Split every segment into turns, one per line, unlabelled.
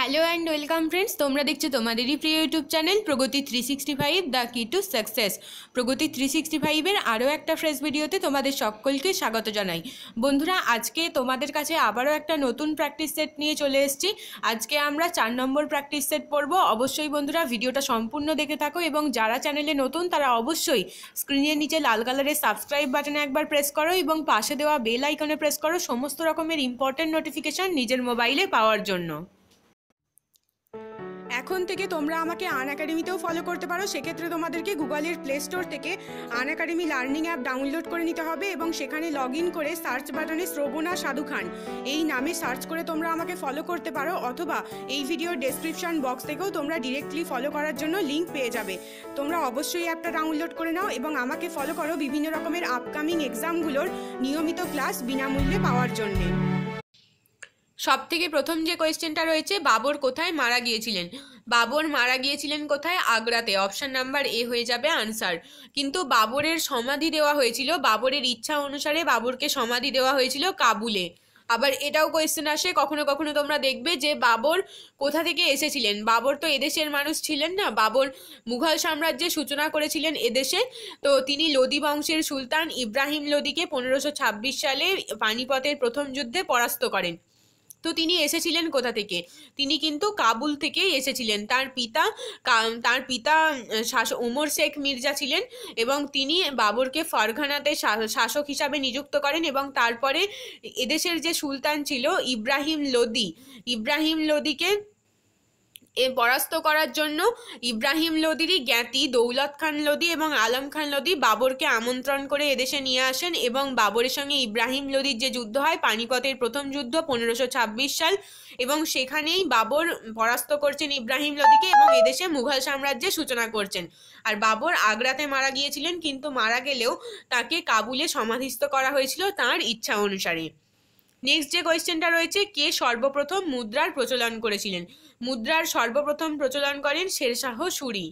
hello and welcome friends তোমরা দেখছো তোমাদেরই প্রিয় YouTube channel Pragati three sixty five the key to success Pragati three sixty ফাইভের আরও একটা ফ্রেশ ভিডিওতে তোমাদের সকলকে স্বাগত জানাই বন্ধুরা আজকে তোমাদের কাছে আবারও একটা নতুন প্র্যাকটিস সেট নিয়ে চলে এসেছি আজকে আমরা চার নম্বর প্র্যাকটিস সেট পড়বো অবশ্যই বন্ধুরা ভিডিওটা সম্পূর্ণ দেখে থাকো এবং যারা চ্যানেলে নতুন তারা অবশ্যই স্ক্রিনের নিচে লাল কালারের সাবস্ক্রাইব বাটনে একবার প্রেস করো এবং পাশে দেওয়া বেল আইকনে প্রেস করো সমস্ত রকমের ইম্পর্ট্যান্ট নোটিফিকেশান নিজের মোবাইলে পাওয়ার জন্য এখন থেকে তোমরা আমাকে আন একাডেমিতেও ফলো করতে পারো সেক্ষেত্রে তোমাদেরকে গুগলের প্লে স্টোর থেকে Unacademy learning app download করে নিতে হবে এবং সেখানে লগ ইন করে সার্চ বাটনে শ্রবণা সাধু খান এই নামে সার্চ করে তোমরা আমাকে ফলো করতে পারো অথবা এই ভিডিওর ডেসক্রিপশন বক্স থেকেও তোমরা ডিরেক্টলি ফলো করার জন্য লিঙ্ক পেয়ে যাবে তোমরা অবশ্যই অ্যাপটা ডাউনলোড করে নাও এবং আমাকে ফলো করো বিভিন্ন রকমের আপকামিং এক্সামগুলোর নিয়মিত ক্লাস বিনামূল্যে পাওয়ার জন্যে সব থেকে প্রথম যে কোয়েশ্চেনটা রয়েছে বাবর কোথায় মারা গিয়েছিলেন বাবর মারা গিয়েছিলেন কোথায় আগ্রাতে অপশান নাম্বার এ হয়ে যাবে আনসার কিন্তু বাবরের সমাধি দেওয়া হয়েছিল বাবরের ইচ্ছা অনুসারে বাবরকে সমাধি দেওয়া হয়েছিল কাবুলে আবার এটাও কোয়েশ্চেন আসে কখনো কখনো তোমরা দেখবে যে বাবর কোথা থেকে এসেছিলেন বাবর তো এদেশের মানুষ ছিলেন না বাবর মুঘল সাম্রাজ্যের সূচনা করেছিলেন এদেশে তো তিনি লোদি বংশের সুলতান ইব্রাহিম লোদিকে পনেরোশো সালে পানিপথের প্রথম যুদ্ধে পরাস্ত করেন তো তিনি এসেছিলেন কোথা থেকে তিনি কিন্তু কাবুল থেকেই এসেছিলেন তার পিতা তার পিতা শাসক ওমর শেখ মির্জা ছিলেন এবং তিনি বাবরকে ফারঘানাতে শাসক হিসাবে নিযুক্ত করেন এবং তারপরে এদেশের যে সুলতান ছিল ইব্রাহিম লোদি ইব্রাহিম লোদিকে এ পরাস্ত করার জন্য ইব্রাহিম লোদিরই জ্ঞাতি দৌলত খান লোদি এবং আলম খান লোদি বাবরকে আমন্ত্রণ করে এদেশে নিয়ে আসেন এবং বাবরের সঙ্গে ইব্রাহিম লোদির যে যুদ্ধ হয় পানিপথের প্রথম যুদ্ধ পনেরোশো সাল এবং সেখানেই বাবর পরাস্ত করছেন ইব্রাহিম লোদিকে এবং এদেশে মুঘল সাম্রাজ্যের সূচনা করছেন আর বাবর আগ্রাতে মারা গিয়েছিলেন কিন্তু মারা গেলেও তাকে কাবুলে সমাধিস্থ করা হয়েছিল তার ইচ্ছা অনুসারে নেক্সট যে কোয়েশ্চেনটা রয়েছে কে সর্বপ্রথম মুদ্রার প্রচলন করেছিলেন মুদ্রার সর্বপ্রথম প্রচলন করেন শেরশাহ সুরি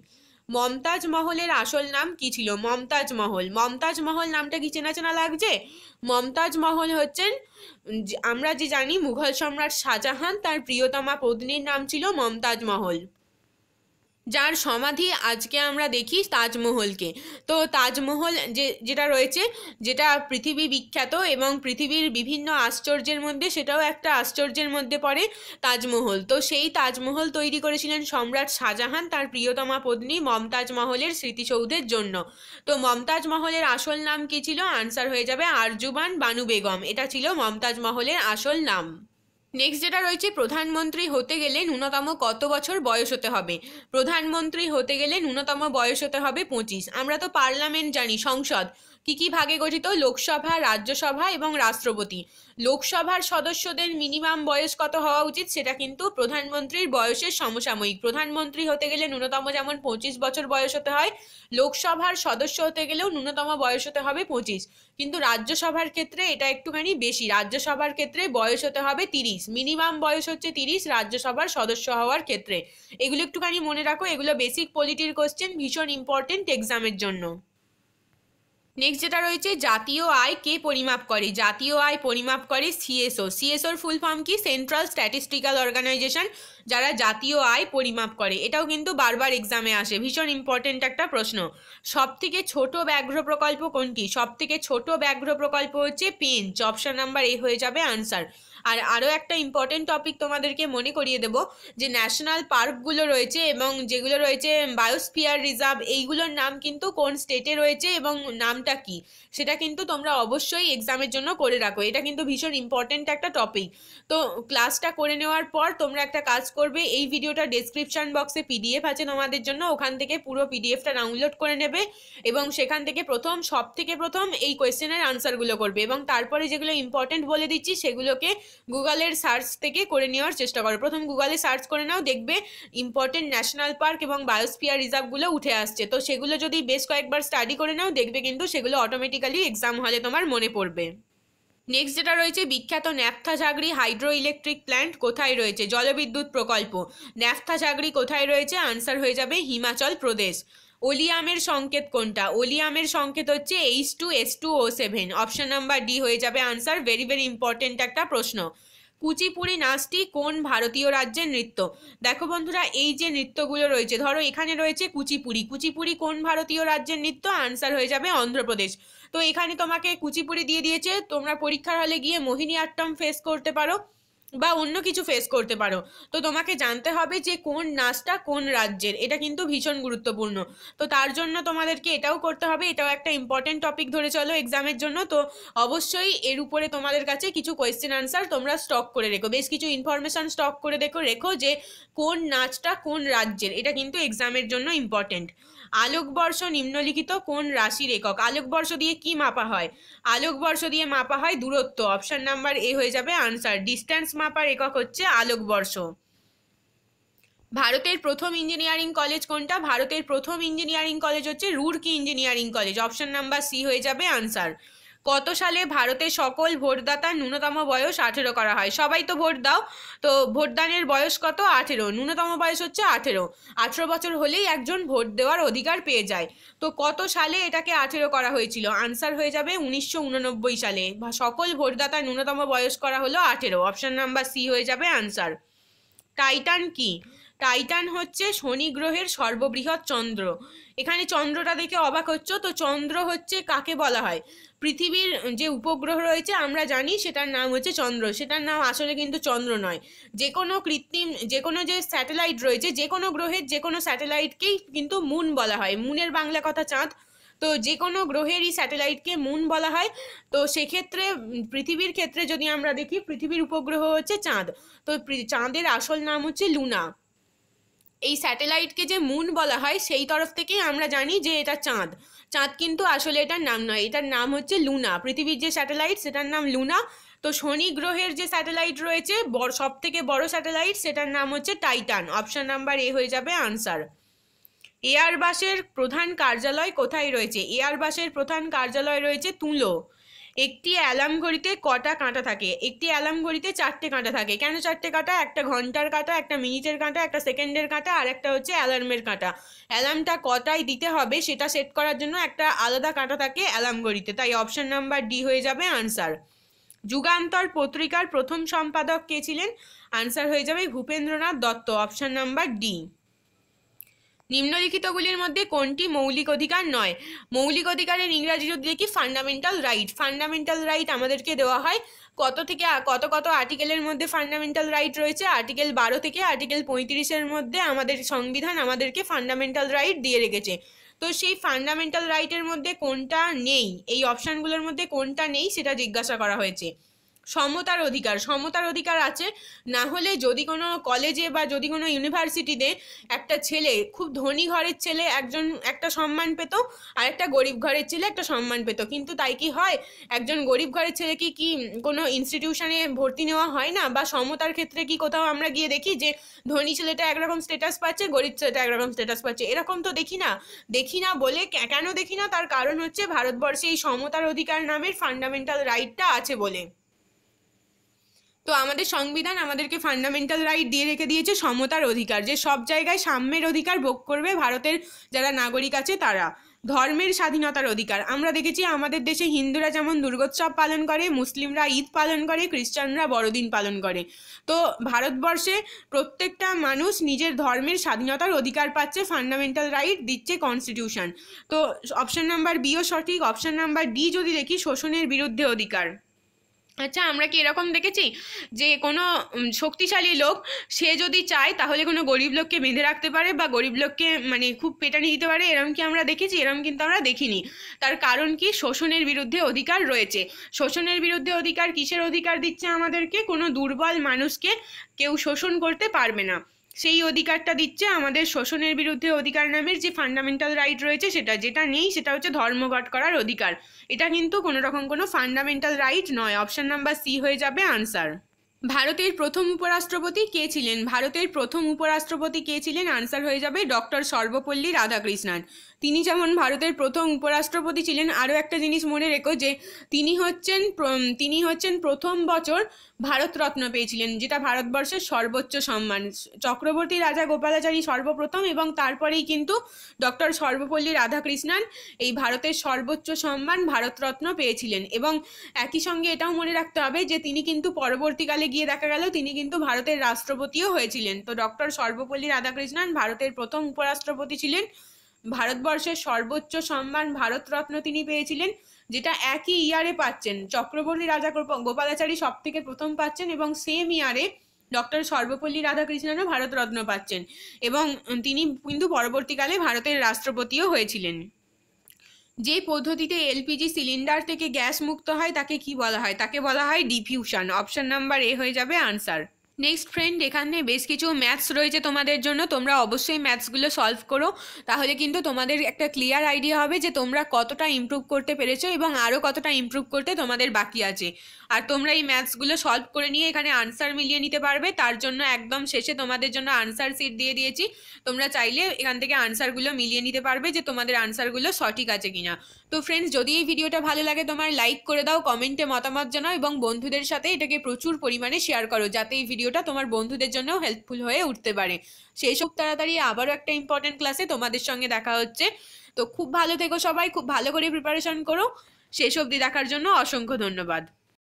মমতাজ মহলের আসল নাম কি ছিল মমতাজ মহল মমতাজ মহল নামটা কি চেনা চেনা লাগছে মমতাজ মহল হচ্ছেন আমরা যে জানি মুঘল সম্রাট শাহজাহান তার প্রিয়তমা পত্নীর নাম ছিল মমতাজ মহল যার সমাধি আজকে আমরা দেখি তাজমহলকে তো তাজমহল যে যেটা রয়েছে যেটা পৃথিবী বিখ্যাত এবং পৃথিবীর বিভিন্ন আশ্চর্যের মধ্যে সেটাও একটা আশ্চর্যের মধ্যে পড়ে তাজমহল তো সেই তাজমহল তৈরি করেছিলেন সম্রাট শাহজাহান তার প্রিয়তমা পত্নী মমতাজ মহলের স্মৃতিসৌধের জন্য তো মমতাজ মহলের আসল নাম কি ছিল আনসার হয়ে যাবে আরজুবান বানু বেগম এটা ছিল মমতাজ মহলের আসল নাম নেক্সট যেটা রয়েছে প্রধানমন্ত্রী হতে গেলে ন্যূনতম কত বছর বয়স হতে হবে প্রধানমন্ত্রী হতে গেলে ন্যূনতম বয়স হতে হবে পঁচিশ আমরা তো পার্লামেন্ট জানি সংসদ কি কি ভাগে গঠিত লোকসভা রাজ্যসভা এবং রাষ্ট্রপতি লোকসভার সদস্যদের মিনিমাম বয়স কত হওয়া উচিত সেটা কিন্তু প্রধানমন্ত্রীর বয়সের সমসাময়িক প্রধানমন্ত্রী হতে গেলে ন্যূনতম যেমন পঁচিশ বছর বয়স হতে হয় লোকসভার সদস্য হতে গেলেও ন্যূনতম বয়স হতে হবে পঁচিশ কিন্তু রাজ্যসভার ক্ষেত্রে এটা একটুখানি বেশি রাজ্যসভার ক্ষেত্রে বয়স হতে হবে তিরিশ মিনিমাম বয়স হচ্ছে তিরিশ রাজ্যসভার সদস্য হওয়ার ক্ষেত্রে এগুলো একটুখানি মনে রাখো এগুলো বেসিক পলিটির কোশ্চেন ভীষণ ইম্পর্টেন্ট এক্সামের জন্য নেক্সট যেটা রয়েছে জাতীয় আয় কে পরিমাপ করে জাতীয় আয় পরিমাপ করে সিএসও সিএসওর ফুল ফর্ম কি সেন্ট্রাল স্ট্যাটিস্টিক্যাল অর্গানাইজেশন যারা জাতীয় আয় পরিমাপ করে এটাও কিন্তু বারবার এক্সামে আসে ভীষণ ইম্পর্টেন্ট একটা প্রশ্ন সবথেকে ছোট ব্যাঘ্র প্রকল্প কোনটি সবথেকে ছোট ব্যাঘ্র প্রকল্প হচ্ছে পেঞ্চ অপশন নাম্বার এ হয়ে যাবে আনসার আর আরও একটা ইম্পর্টেন্ট টপিক তোমাদেরকে মনে করিয়ে দেব যে ন্যাশনাল পার্কগুলো রয়েছে এবং যেগুলো রয়েছে বায়োস্ফিয়ার রিজার্ভ এইগুলোর নাম কিন্তু কোন স্টেটে রয়েছে এবং নামটা কি সেটা কিন্তু তোমরা অবশ্যই এক্সামের জন্য করে রাখো এটা কিন্তু ভীষণ ইম্পর্টেন্ট একটা টপিক তো ক্লাসটা করে নেওয়ার পর তোমরা একটা কাজ করবে এই ভিডিওটা ডেসক্রিপশন বক্সে পিডিএফ আছে তোমাদের জন্য ওখান থেকে পুরো পিডিএফটা ডাউনলোড করে নেবে এবং সেখান থেকে প্রথম সব থেকে প্রথম এই কোয়েশ্চেনের আনসারগুলো করবে এবং তারপরে যেগুলো ইম্পর্টেন্ট বলে দিচ্ছি সেগুলোকে গুগলের সার্চ থেকে করে নেওয়ার চেষ্টা করো প্রথম গুগলে সার্চ করে নাও দেখবে ইম্পর্টেন্ট ন্যাশনাল পার্ক এবং বায়োস্পিয়ার রিজার্ভগুলো উঠে আসছে তো সেগুলো যদি বেশ কয়েকবার স্টাডি করে নাও দেখবে কিন্তু সেগুলো অটোমেটিক্যালি এক্সাম হলে তোমার মনে পড়বে নেক্সট যেটা রয়েছে বিখ্যাত ন্যাফথা ঝাগড়ি হাইড্রো ইলেকট্রিক প্ল্যান্ট কোথায় রয়েছে জলবিদ্যুৎ প্রকল্প ন্যাফথা ঝাগড়ি কোথায় রয়েছে আনসার হয়ে যাবে হিমাচল প্রদেশ ওলিয়ামের সংকেত কোনটা ওলিয়ামের সংকেত হচ্ছে H two S two O seven option number D হয়ে যাবে আনসার ভেরি ভেরি ইম্পর্টেন্ট একটা প্রশ্ন কুচিপুড়ি নাচটি কোন ভারতীয় রাজ্যের নৃত্য দেখো বন্ধুরা এই যে নৃত্যগুলো রয়েছে ধরো এখানে রয়েছে কুচিপুড়ি কুচিপুড়ি কোন ভারতীয় রাজ্যের নৃত্য আনসার হয়ে যাবে অন্ধ্রপ্রদেশ তো এখানে তোমাকে কুচিপুড়ি দিয়ে দিয়েছে তোমরা পরীক্ষার হলে গিয়ে মোহিনী আট্টম ফেস করতে পারো বা অন্য কিছু ফেস করতে পারো তো তোমাকে জানতে হবে যে কোন নাচটা কোন রাজ্যের এটা কিন্তু ভীষণ গুরুত্বপূর্ণ তো তার জন্য তোমাদেরকে এটাও করতে হবে এটাও একটা ইম্পর্টেন্ট টপিক ধরে চলো এক্সামের জন্য তো অবশ্যই এর উপরে তোমাদের কাছে কিছু কোয়েশ্চেন আনসার তোমরা স্টক করে রেখো বেশ কিছু ইনফরমেশান স্টক করে রেখো রেখো যে কোন নাচটা কোন রাজ্যের এটা কিন্তু এক্সামের জন্য ইম্পর্টেন্ট আলোকবর্ষ নিম্নলিখিত কোন রাশির একক আলোকবর্ষ দিয়ে কি মাপা হয় আলোকবর্ষ দিয়ে মাপা হয় দূরত্ব অপশান নাম্বার এ হয়ে যাবে আনসার ডিস্ট্যান্স মাপার একক হচ্ছে আলোকবর্ষ ভারতের প্রথম ইঞ্জিনিয়ারিং কলেজ কোনটা ভারতের প্রথম ইঞ্জিনিয়ারিং কলেজ হচ্ছে Roorkee engineering college option number C হয়ে যাবে আনসার কত সালে ভারতে সকল ভোটদাতার ন্যূনতম বয়স আঠেরো করা হয় সবাই তো ভোট দাও তো ভোটদানের বয়স কত আঠেরো ন্যূনতম বয়স হচ্ছে আঠেরো আঠেরো বছর হলেই একজন ভোট দেওয়ার অধিকার পেয়ে যায় তো কত সালে এটাকে আঠেরো করা হয়েছিল আনসার হয়ে যাবে উনিশশো সালে সকল ভোটদাতার ন্যূনতম বয়স করা হলো আঠেরো অপশান নাম্বার সি হয়ে যাবে আনসার টাইটান কি টাইটান হচ্ছে শনি গ্রহের সর্ববৃহৎ চন্দ্র এখানে চন্দ্রটা দেখে অবাক হচ্ছ তো চন্দ্র হচ্ছে কাকে বলা হয় পৃথিবীর যে উপগ্রহ রয়েছে আমরা জানি সেটার নাম হচ্ছে চন্দ্র সেটার নাম আসলে কিন্তু চন্দ্র নয় যে কোনো কৃত্রিম যে কোনো যে স্যাটেলাইট রয়েছে যে কোনো গ্রহের যে কোনো স্যাটেলাইটকেই কিন্তু মুন বলা হয় মুনের বাংলা কথা চাঁদ তো যে কোনো গ্রহেরই স্যাটেলাইটকে মুন বলা হয় তো সেক্ষেত্রে পৃথিবীর ক্ষেত্রে যদি আমরা দেখি পৃথিবীর উপগ্রহ হচ্ছে চাঁদ তো চাঁদের আসল নাম হচ্ছে লুনা এই স্যাটেলাইটকে যে মুন বলা হয় সেই তরফ থেকেই আমরা জানি যে এটা চাঁদ চাঁদ কিন্তু আসলে এটার নাম নয় এটার নাম হচ্ছে লুনা পৃথিবীর যে স্যাটেলাইট সেটার নাম লুনা তো শনি গ্রহের যে স্যাটেলাইট রয়েছে সব থেকে বড় স্যাটেলাইট সেটার নাম হচ্ছে টাইটান অপশন নাম্বার এ হয়ে যাবে আনসার এয়ারবাসের প্রধান কার্যালয় কোথায় রয়েছে এয়ারবাসের প্রধান কার্যালয় রয়েছে তুলো একটি অ্যালার্ম ঘড়িতে কটা কাঁটা থাকে একটি অ্যালার্ম ঘড়িতে চারটে কাঁটা থাকে কেন চারটে কাঁটা একটা ঘন্টার কাঁটা একটা মিনিটের কাঁটা একটা সেকেন্ডের কাঁটা আর একটা হচ্ছে অ্যালার্মের কাঁটা অ্যালার্মটা কটায় দিতে হবে সেটা সেট করার জন্য একটা আলাদা কাঁটা থাকে অ্যালার্ম ঘড়িতে তাই অপশন নাম্বার ডি হয়ে যাবে আনসার যুগান্তর পত্রিকার প্রথম সম্পাদক কে ছিলেন আনসার হয়ে যাবে Bhupendranath Dutta option number D নিম্নলিখিতগুলির মধ্যে কোনটি মৌলিক অধিকার নয় মৌলিক অধিকারের ইংরাজি যদি দেখি ফান্ডামেন্টাল রাইট ফান্ডামেন্টাল রাইট আমাদেরকে দেওয়া হয় কত থেকে কত কত আর্টিকেলের মধ্যে ফান্ডামেন্টাল রাইট রয়েছে আর্টিকেল বারো থেকে আর্টিকেল পঁয়ত্রিশের মধ্যে আমাদের সংবিধান আমাদেরকে ফান্ডামেন্টাল রাইট দিয়ে রেখেছে তো সেই ফান্ডামেন্টাল রাইটের মধ্যে কোনটা নেই এই অপশানগুলোর মধ্যে কোনটা নেই সেটা জিজ্ঞাসা করা হয়েছে সমতার অধিকার সমতার অধিকার আছে না হলে যদি কোনো কলেজে বা যদি কোনো ইউনিভার্সিটিতে একটা ছেলে খুব ধনী ঘরের ছেলে একজন একটা সম্মান পেত আর একটা গরিব ঘরের ছেলে একটা সম্মান পেত কিন্তু তাই কি হয় একজন গরিব ঘরের ছেলে কি কি কোনো ইনস্টিটিউশনে ভর্তি নেওয়া হয় না বা সমতার ক্ষেত্রে কি কোথাও আমরা গিয়ে দেখি যে ধনী ছেলেটা একরকম স্ট্যাটাস পাচ্ছে গরিব ছেলেটা একরকম স্টেটাস পাচ্ছে এরকম তো দেখি না দেখি না বলে কেন দেখি না তার কারণ হচ্ছে ভারতবর্ষে এই সমতার অধিকার নামের ফান্ডামেন্টাল রাইটটা আছে বলে তো আমাদের সংবিধান আমাদেরকে ফান্ডামেন্টাল রাইট দিয়ে রেখে দিয়েছে সমতার অধিকার যে সব জায়গায় সাম্যের অধিকার ভোগ করবে ভারতের যারা নাগরিক আছে তারা ধর্মের স্বাধীনতার অধিকার আমরা দেখেছি আমাদের দেশে হিন্দুরা যেমন দুর্গোৎসব পালন করে মুসলিমরা ঈদ পালন করে খ্রিস্টানরা বড়দিন পালন করে তো ভারতবর্ষে প্রত্যেকটা মানুষ নিজের ধর্মের স্বাধীনতার অধিকার পাচ্ছে ফান্ডামেন্টাল রাইট দিচ্ছে কনস্টিটিউশন তো অপশান নাম্বার বিও সঠিক অপশান নাম্বার ডি যদি দেখি শোষণের বিরুদ্ধে অধিকার আচ্ছা আমরা কি এরকম দেখেছি যে কোনো শক্তিশালী লোক সে যদি চায় তাহলে কোনো গরিব লোককে বেঁধে রাখতে পারে বা গরিব লোককে মানে খুব পেটানি দিতে পারে এরম কি আমরা দেখেছি এরম কিন্তু আমরা দেখিনি তার কারণ কি শোষণের বিরুদ্ধে অধিকার রয়েছে শোষণের বিরুদ্ধে অধিকার কিসের অধিকার দিচ্ছে আমাদেরকে কোনো দুর্বল মানুষকে কেউ শোষণ করতে পারবে না সেই অধিকারটা দিচ্ছে আমাদের শোষণের বিরুদ্ধে অধিকার নামের যে ফান্ডামেন্টাল রাইট রয়েছে সেটা যেটা নেই সেটা হচ্ছে ধর্মঘট করার অধিকার এটা কিন্তু কোনো রকম কোনো ফান্ডামেন্টাল রাইট নয় অপশান নাম্বার সি হয়ে যাবে আনসার ভারতের প্রথম উপরাষ্ট্রপতি কে ছিলেন ভারতের প্রথম উপরাষ্ট্রপতি কে ছিলেন আনসার হয়ে যাবে ডক্টর সর্বপল্লী রাধাকৃষ্ণান তিনি যেমন ভারতের প্রথম উপরাষ্ট্রপতি ছিলেন আরও একটা জিনিস মনে রেখো যে তিনি হচ্ছেন তিনি হচ্ছেন প্রথম বছর ভারতরত্ন পেয়েছিলেন যেটা ভারতবর্ষের সর্বোচ্চ সম্মান চক্রবর্তী রাজা গোপালাচারী সর্বপ্রথম এবং তারপরেই কিন্তু ডক্টর সর্বপল্লী রাধাকৃষ্ণান এই ভারতের সর্বোচ্চ সম্মান ভারতরত্ন পেয়েছিলেন এবং একই সঙ্গে এটাও মনে রাখতে হবে যে তিনি কিন্তু পরবর্তীকালে গিয়ে দেখা গেল তিনি কিন্তু ভারতের রাষ্ট্রপতিও হয়েছিলেন তো ডক্টর সর্বপল্লী রাধাকৃষ্ণন ভারতের প্রথম উপরাষ্ট্রপতি ছিলেন ভারতবর্ষের সর্বোচ্চ সম্মান ভারতরত্ন তিনি পেয়েছিলেন যেটা একই ইয়ারে পাচ্ছেন চক্রবর্তী রাজা গোপালাচারী সব থেকে প্রথম পাচ্ছেন এবং সেম ইয়ারে ডক্টর সর্বপল্লী রাধাকৃষ্ণনও ভারতরত্ন পাচ্ছেন এবং তিনি কিন্তু পরবর্তীকালে ভারতের রাষ্ট্রপতিও হয়েছিলেন যে পদ্ধতিতে এলপিজি সিলিন্ডার থেকে গ্যাস মুক্ত হয় তাকে কি বলা হয় তাকে বলা হয় ডিফিউশন অপশন নাম্বার এ হয়ে যাবে আনসার নেক্সট ফ্রেন্ড এখানে বেশ কিছু ম্যাথস রয়েছে তোমাদের জন্য তোমরা অবশ্যই ম্যাথসগুলো সলভ করো তাহলে কিন্তু তোমাদের একটা ক্লিয়ার আইডিয়া হবে যে তোমরা কতটা ইম্প্রুভ করতে পেরেছো এবং আরও কতটা ইম্প্রুভ করতে তোমাদের বাকি আছে আর তোমরা এই ম্যাথসগুলো সলভ করে নিয়ে এখানে আনসার মিলিয়ে নিতে পারবে তার জন্য একদম শেষে তোমাদের জন্য আনসার সিট দিয়ে দিয়েছি তোমরা চাইলে এখান থেকে আনসারগুলো মিলিয়ে নিতে পারবে যে তোমাদের আনসারগুলো সঠিক আছে কিনা তো ফ্রেন্ডস যদি এই ভিডিওটা ভালো লাগে তোমার লাইক করে দাও কমেন্টে মতামত জানাও এবং বন্ধুদের সাথে এটাকে প্রচুর পরিমাণে শেয়ার করো যাতে এই ভিডিও ভিডিওটা তোমার বন্ধুদের জন্য হেল্পফুল হয়ে উঠতে পারে সেই সব তাড়াতাড়ি আবারও একটা ইম্পর্টেন্ট ক্লাসে তোমাদের সঙ্গে দেখা হচ্ছে তো খুব ভালো থেকো সবাই খুব ভালো করে প্রিপারেশন করো সেসব দিয়ে দেখার জন্য অসংখ্য ধন্যবাদ